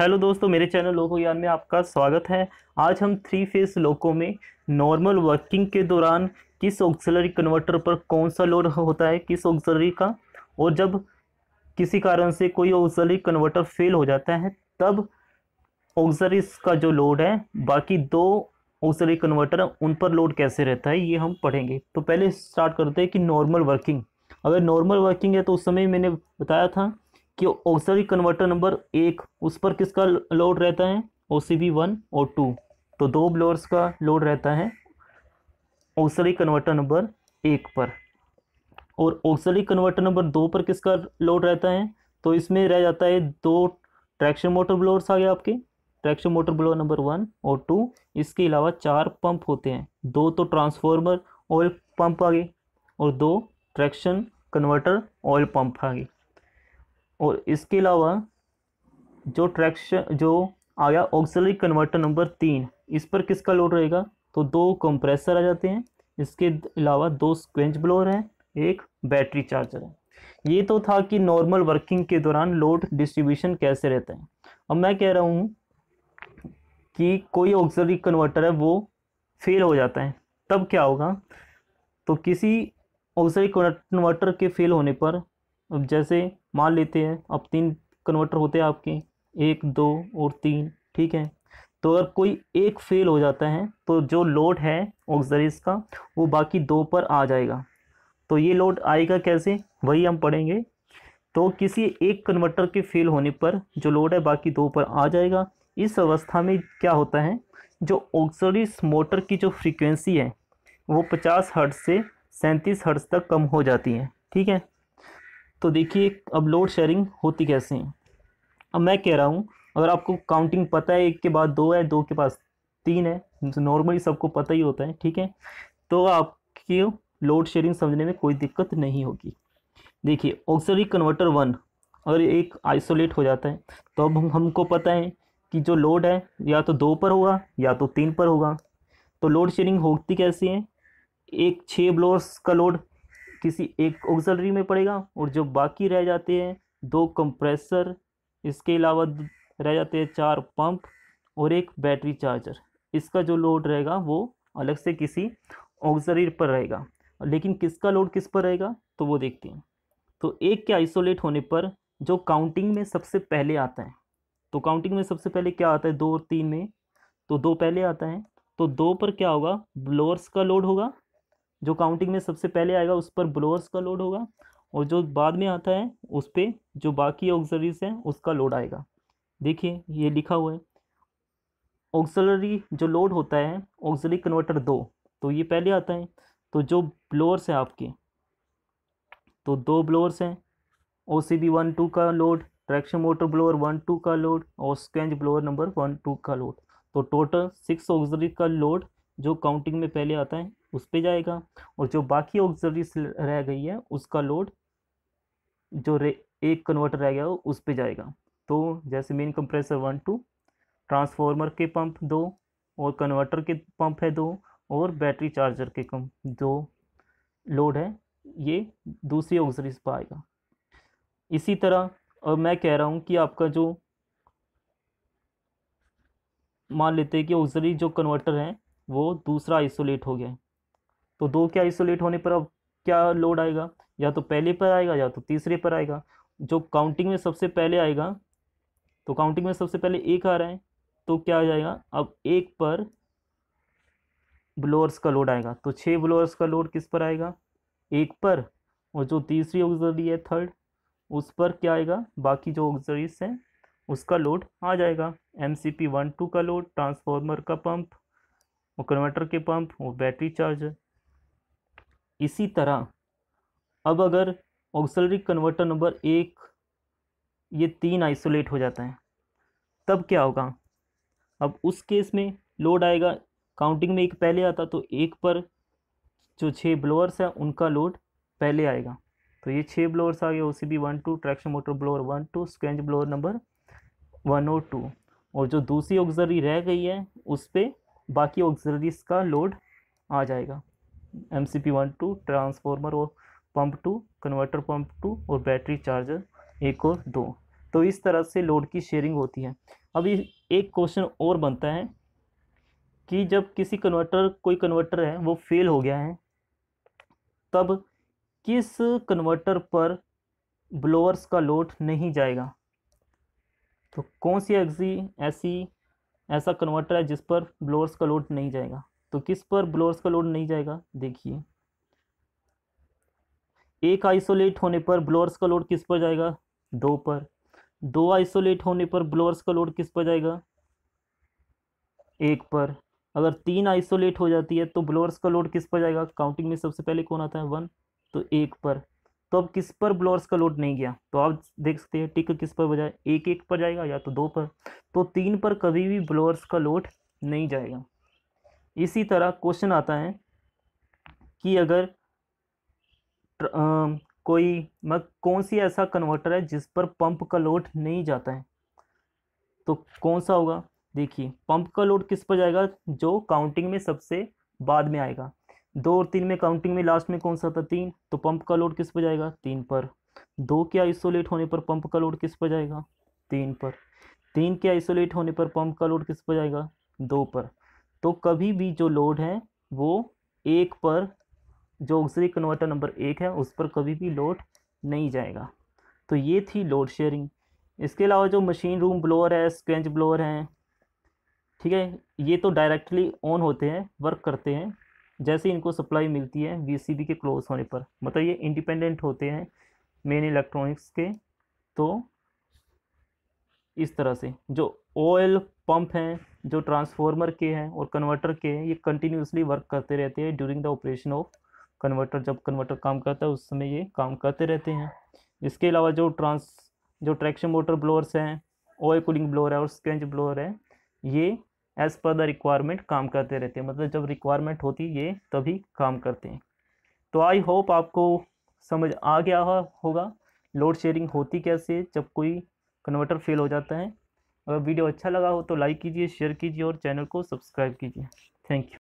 hello दोस्तों मेरे channel लोको यान में आपका स्वागत है आज हम थ्री फेस लोको में नॉर्मल वर्किंग के दौरान किस ऑक्सिलरी कन्वर्टर पर कौन सा लोड होता है किस ऑक्सिलरी का और जब किसी कारण से कोई ऑक्सिलरी कन्वर्टर फेल हो जाता है तब ऑक्सिलरी का जो लोड है बाकी दो ऑक्सिलरी कन्वर्टर उन पर लोड कैसे रहता है ये हम पढ़ेंगे तो पहले स्टार्ट करते हैं कि नॉर्मल वर्किंग अगर नॉर्मल वर्किंग है तो उस समय मैंने बताया था कि ऑक्सरी कन्वर्टर नंबर एक उस पर किसका लोड तो रहता है ओ सी बी वन और टू तो दो ब्लोअर्स का लोड रहता है ऑक्सरी कन्वर्टर नंबर एक पर और ऑक्सरी कन्वर्टर नंबर दो पर किसका लोड रहता है तो इसमें रह जाता है दो ट्रैक्शन मोटर ब्लोअर्स आ गए आपके traction motor blower number one और टू इसके अलावा चार पंप होते हैं दो तो ट्रांसफॉर्मर ऑयल पंप आ गए और दो ट्रैक्शन कन्वर्टर ऑयल पंप आ गए और इसके अलावा जो ट्रैक्शन जो आया ऑक्सिलरी कन्वर्टर नंबर तीन इस पर किसका लोड रहेगा तो दो कंप्रेसर आ जाते हैं इसके अलावा दो स्क्वेंच ब्लोअर हैं एक बैटरी चार्जर है ये तो था कि नॉर्मल वर्किंग के दौरान लोड डिस्ट्रीब्यूशन कैसे रहता है अब मैं कह रहा हूँ कि कोई ऑक्सिलरी कन्वर्टर है वो फेल हो जाता है तब क्या होगा तो किसी ऑक्सिलरी कन्वर्टर के फेल होने पर अब जैसे मान लेते हैं अब तीन कन्वर्टर होते हैं आपके एक दो और तीन ठीक है तो अगर कोई एक फेल हो जाता है तो जो लोड है ऑक्सरीज का वो बाकी दो पर आ जाएगा तो ये लोड आएगा कैसे वही हम पढ़ेंगे तो किसी एक कन्वर्टर के फेल होने पर जो लोड है बाकी दो पर आ जाएगा इस अवस्था में क्या होता है जो ऑक्सरीज मोटर की जो फ्रीक्वेंसी है वो पचास हर्ट से सैंतीस हर्ट तक कम हो जाती है ठीक है तो देखिए अब लोड शेयरिंग होती कैसे है अब मैं कह रहा हूँ अगर आपको काउंटिंग पता है एक के बाद दो है दो के पास तीन है तो नॉर्मली सबको पता ही होता है ठीक है तो आपकी लोड शेयरिंग समझने में कोई दिक्कत नहीं होगी देखिए ऑक्सरी कन्वर्टर वन अगर एक आइसोलेट हो जाता है तो अब हम, हमको पता है कि जो लोड है या तो दो पर होगा या तो तीन पर होगा तो लोड शेयरिंग होती कैसी है एक छः ब्लोर्स का लोड किसी एक ऑक्सलरी में पड़ेगा और जो बाकी रह जाते हैं दो कंप्रेसर इसके अलावा रह जाते हैं चार पंप और एक बैटरी चार्जर इसका जो लोड रहेगा वो अलग से किसी ऑक्सरी पर रहेगा लेकिन किसका लोड किस पर रहेगा तो वो देखते हैं तो एक के आइसोलेट होने पर जो काउंटिंग में सबसे पहले आता है तो काउंटिंग में सबसे पहले क्या आता है दो और तीन में तो दो पहले आता है तो दो पर क्या होगा ब्लोअर्स का लोड होगा जो काउंटिंग में सबसे पहले आएगा उस पर ब्लोअर्स का लोड होगा और जो बाद में आता है उस पर जो बाकी ऑक्सलरीज हैं उसका लोड आएगा देखिए ये लिखा हुआ है ऑक्सलरी जो लोड होता है ऑक्सलरी कन्वर्टर दो तो ये पहले आता है तो जो ब्लोअर्स हैं आपके तो दो ब्लोअर्स हैं O C B one two का load traction motor blower one two का लोड और scavenge blower number one two का लोड तो टोटल सिक्स ऑक्सलरी का लोड जो काउंटिंग में पहले आता है उस पर जाएगा और जो बाकी ऑक्सरी रह गई है उसका लोड जो एक कन्वर्टर रह गया हो उस पर जाएगा तो जैसे main compressor one two transformer के पंप दो और कन्वर्टर के पंप है दो और बैटरी चार्जर के कम जो लोड है ये दूसरी ऑक्सरी पर आएगा इसी तरह अब मैं कह रहा हूँ कि आपका जो मान लेते हैं कि ऑक्सरी जो कन्वर्टर है वो दूसरा आइसोलेट हो गया है तो दो के आइसोलेट होने पर अब क्या लोड आएगा या तो पहले पर आएगा या तो तीसरे पर आएगा जो काउंटिंग में सबसे पहले आएगा तो काउंटिंग में सबसे पहले एक आ रहा है तो क्या आ जाएगा अब एक पर ब्लोअर्स का लोड आएगा तो छः ब्लोअर्स का लोड किस पर आएगा एक पर और जो तीसरी ऑक्जरी है थर्ड उस पर क्या आएगा बाकी जो ऑक्जरीज हैं उसका लोड आ जाएगा M C P one two का लोड ट्रांसफार्मर का पंप और कन्वर्टर के पंप और बैटरी चार्जर इसी तरह अब अगर ऑक्सलरी कन्वर्टर नंबर एक ये तीन आइसोलेट हो जाता है तब क्या होगा अब उस केस में लोड आएगा काउंटिंग में एक पहले आता तो एक पर जो छः ब्लोअर्स हैं उनका लोड पहले आएगा तो ये छः ब्लोअर्स आ गए O C B one two traction motor blower one two scavenge blower number one और टू और जो दूसरी ऑक्सलरी रह गई है उस पर बाकी ऑक्सलरीज का लोड आ जाएगा M C P one two transformer और pump two converter pump two और बैटरी चार्जर एक और दो तो इस तरह से लोड की शेयरिंग होती है अब ये एक क्वेश्चन और बनता है कि जब किसी कन्वर्टर कोई कन्वर्टर है वो फेल हो गया है तब किस कन्वर्टर पर ब्लोअर्स का लोड नहीं जाएगा तो कौन सी एग्जी ऐसी ऐसा कन्वर्टर है जिस पर ब्लोअर्स का लोड नहीं जाएगा तो किस पर ब्लोअर्स का लोड नहीं जाएगा देखिए एक आइसोलेट होने पर ब्लोअर्स का लोड किस पर जाएगा दो पर दो आइसोलेट होने पर ब्लोअर्स का लोड किस पर जाएगा एक पर अगर तीन आइसोलेट हो जाती है तो ब्लोअर्स का लोड किस पर जाएगा काउंटिंग में सबसे पहले कौन आता है वन तो एक पर तो अब किस पर ब्लोअर्स का लोड नहीं गया तो आप देख सकते हैं टिक किस पर बजाय एक एक पर जाएगा या तो दो पर तो तीन पर कभी भी ब्लोअर्स का लोड नहीं जाएगा इसी तरह क्वेश्चन आता है कि अगर आ, कोई मग कौन सी ऐसा कन्वर्टर है जिस पर पंप का लोड नहीं जाता है तो कौन सा होगा देखिए पंप का लोड किस पर जाएगा जो काउंटिंग में सबसे बाद में आएगा दो और तीन में काउंटिंग में लास्ट में कौन सा था तीन तो पंप का लोड किस पर जाएगा तीन पर दो के आइसोलेट होने पर पंप का लोड किस पर जाएगा तीन पर तीन के आइसोलेट होने पर पंप का लोड किस पर जाएगा दो पर तो कभी भी जो लोड है वो एक पर जो ऑक्सरी कन्वर्टर नंबर एक है उस पर कभी भी लोड नहीं जाएगा तो ये थी लोड शेयरिंग इसके अलावा जो मशीन रूम ब्लोअर है स्क्रेंच ब्लोअर हैं ठीक है ये तो डायरेक्टली ऑन होते हैं वर्क करते हैं जैसे इनको सप्लाई मिलती है वी के क्लोज होने पर मतलब ये इंडिपेंडेंट होते हैं मेन इलेक्ट्रॉनिक्स के तो इस तरह से जो ऑयल पंप हैं जो ट्रांसफॉर्मर के हैं और कन्वर्टर के हैं ये कंटिन्यूसली वर्क करते रहते हैं during the operation of converter जब कन्वर्टर काम करता है उस समय ये काम करते रहते हैं इसके अलावा जो ट्रांस जो ट्रैक्शन मोटर ब्लोअर्स हैं ऑयल कूलिंग ब्लोअर है और स्केंज ब्लोअर है ये एज़ पर द रिक्वायरमेंट काम करते रहते हैं मतलब जब रिक्वायरमेंट होती है ये तभी काम करते हैं तो आई होप आपको समझ आ गया होगा लोड शेयरिंग होती कैसे जब कोई कन्वर्टर फेल हो जाता है अगर वीडियो अच्छा लगा हो तो लाइक कीजिए शेयर कीजिए और चैनल को सब्सक्राइब कीजिए थैंक यू